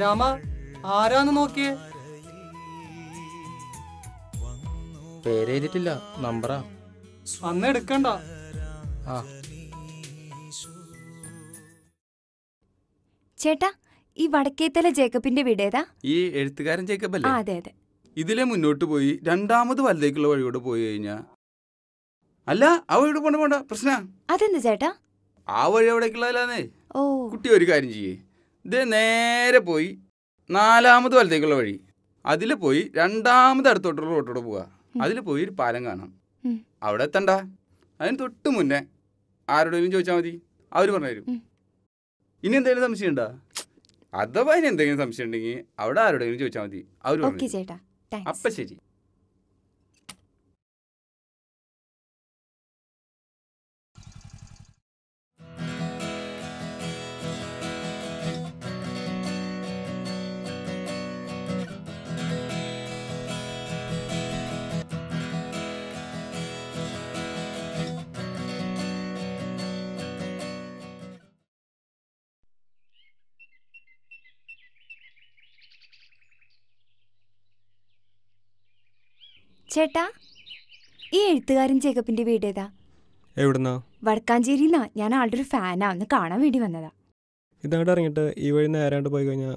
രാമ ആരാന്ന് നോക്കിയേ പേര് എഴുതിട്ടില്ല നമ്പറാ അന്ന് എടുക്കണ്ട ചേട്ടാ ഈ വടക്കേത്തല ജേക്കബിന്റെ വീടേതാ ഈ എഴുത്തുകാരൻ ജേക്കബ് അല്ലേ അതെ അതെ ഇതിലെ മുന്നോട്ട് പോയി രണ്ടാമത് വലതേക്കുള്ള വഴിയോട് പോയി കഴിഞ്ഞാ അല്ല ആ വഴിയോട് പോണ്ട പോണ്ട പ്രശ്ന അതെന്താ ചേട്ടാ ആ വഴി എവിടേക്കുള്ളതല്ലേ ഓ കുട്ടി ഒരു കാര്യം ചെയ്യേ ഇത് നേരെ പോയി നാലാമത് വലത്തേക്കുള്ള വഴി അതിൽ പോയി രണ്ടാമത് അടുത്തോട്ടുള്ള റോട്ടോട് പോവുക അതിൽ പോയി ഒരു പാലം കാണാം അവിടെ എത്തണ്ട അതിന് തൊട്ട് മുന്നേ ആരോടെങ്കിലും ചോദിച്ചാൽ മതി അവർ പറഞ്ഞുതരും ഇനി എന്തെങ്കിലും സംശയം ഉണ്ടോ അഥവാ ഇനി എന്തെങ്കിലും സംശയം ഉണ്ടെങ്കിൽ അവിടെ ആരോടെങ്കിലും ചോദിച്ചാൽ മതി അവർ അപ്പൊ ശരി ചേട്ടാ ഈ എഴുത്തുകാരൻ ജേക്കബിന്റെ വീട് ഏതാ എവിടുന്നാ വടക്കാഞ്ചേരി ഞാൻ ആളുടെ ഒരു ഫാനാ ഒന്ന് കാണാൻ വേണ്ടി വന്നതാ ഇതങ്ങോട്ട് ഇറങ്ങിട്ട് ഈ വഴി നേരാണ്ട് പോയി കഴിഞ്ഞാൽ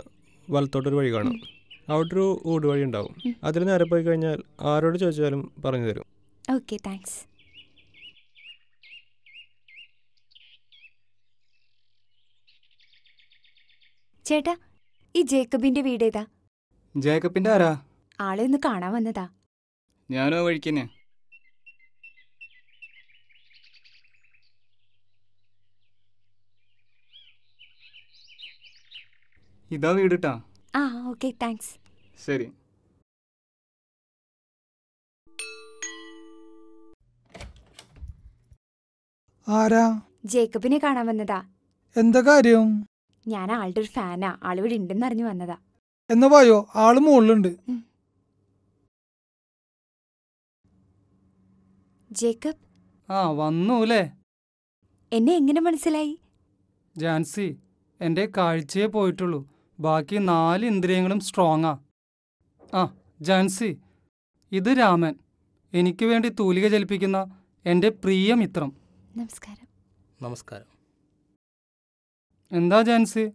വലത്തോട്ടൊരു വഴി കാണും അവിടെ ഒരു ഓട് വഴി ഉണ്ടാവും അതിൽ നേരെ പോയി കഴിഞ്ഞാൽ ആരോട് ചോദിച്ചാലും പറഞ്ഞു തരും ഓക്കെ താങ്ക്സ് ചേട്ടാ ഈ ജേക്കബിന്റെ വീട് ഏതാ ജേക്കബിന്റെ ആരാ ആളെ ഒന്ന് കാണാൻ വന്നതാ ഞാനോ വഴിക്കന്നെ ഇതാ വീടിട്ടാ ആ ഓക്കെ താങ്ക്സ് ശരി ആരാ ജേക്കബിനെ കാണാൻ വന്നതാ എന്താ കാര്യം ഞാൻ ആളുടെ ഒരു ഫാനാ ആളിവിടെ ഉണ്ടെന്ന് അറിഞ്ഞു വന്നതാ എന്നാ പോയോ ആള് മുകളിലുണ്ട് ജേക്കബ് ആ വന്നൂലേ എന്നെ എങ്ങനെ മനസ്സിലായി ജാൻസി എൻ്റെ കാഴ്ചയെ പോയിട്ടുള്ളൂ ബാക്കി നാല് ഇന്ദ്രിയങ്ങളും സ്ട്രോങ് ആ ജാൻസി ഇത് രാമൻ എനിക്ക് വേണ്ടി തൂലിക ചലിപ്പിക്കുന്ന എൻ്റെ പ്രിയ മിത്രം നമസ്കാരം നമസ്കാരം എന്താ ജാൻസി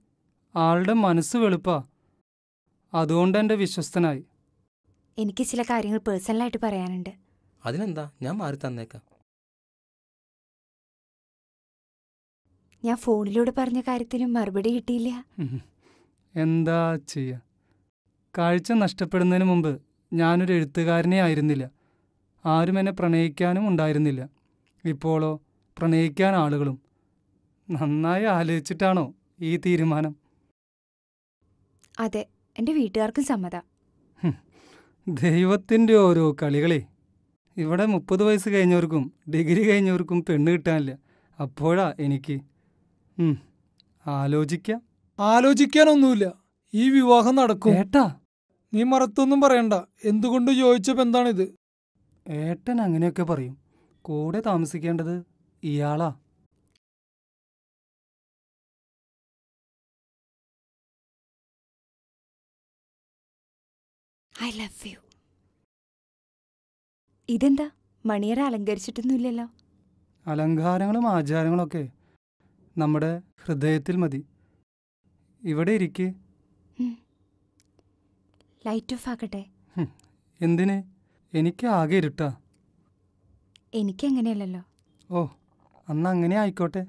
ആളുടെ മനസ്സ് വെളുപ്പാ അതുകൊണ്ട് എൻ്റെ വിശ്വസ്തനായി എനിക്ക് ചില കാര്യങ്ങൾ പേഴ്സണലായിട്ട് പറയാനുണ്ട് അതിനെന്താ ഞാൻ മാറി തന്നേക്കാം ഞാൻ ഫോണിലൂടെ പറഞ്ഞ കാര്യത്തിനും മറുപടി കിട്ടിയില്ല എന്താ ചെയ്യ കാഴ്ച നഷ്ടപ്പെടുന്നതിന് മുമ്പ് ഞാനൊരു എഴുത്തുകാരനെ ആയിരുന്നില്ല ആരും എന്നെ പ്രണയിക്കാനും ഉണ്ടായിരുന്നില്ല ഇപ്പോളോ പ്രണയിക്കാൻ ആളുകളും നന്നായി ആലോചിച്ചിട്ടാണോ ഈ തീരുമാനം അതെ എൻ്റെ വീട്ടുകാർക്കും സമ്മതം ദൈവത്തിൻ്റെ ഓരോ കളികളേ ഇവിടെ മുപ്പത് വയസ്സ് കഴിഞ്ഞവർക്കും ഡിഗ്രി കഴിഞ്ഞവർക്കും പെണ്ണ് കിട്ടാനില്ല അപ്പോഴാ എനിക്ക് ആലോചിക്കാം ആലോചിക്കാനൊന്നുമില്ല ഈ വിവാഹം നടക്കും ഏട്ടാ നീ മറത്തൊന്നും പറയണ്ട എന്തുകൊണ്ട് ചോദിച്ചപ്പോ എന്താണിത് ഏട്ടൻ അങ്ങനെയൊക്കെ പറയും കൂടെ താമസിക്കേണ്ടത് ഇയാളാ ഐ ലവ് യു ഇതെന്താ മണിയറ അലങ്കരിച്ചിട്ടൊന്നുമില്ലല്ലോ അലങ്കാരങ്ങളും ആചാരങ്ങളൊക്കെ നമ്മുടെ ഹൃദയത്തിൽ മതി ഇവിടെ ഇരിക്കെ ലൈറ്റ് ഓഫ് ആക്കട്ടെ എന്തിന് എനിക്ക് ആകെ ഇരുട്ടാ എനിക്കങ്ങനെയല്ലല്ലോ ഓ അന്ന് അങ്ങനെ ആയിക്കോട്ടെ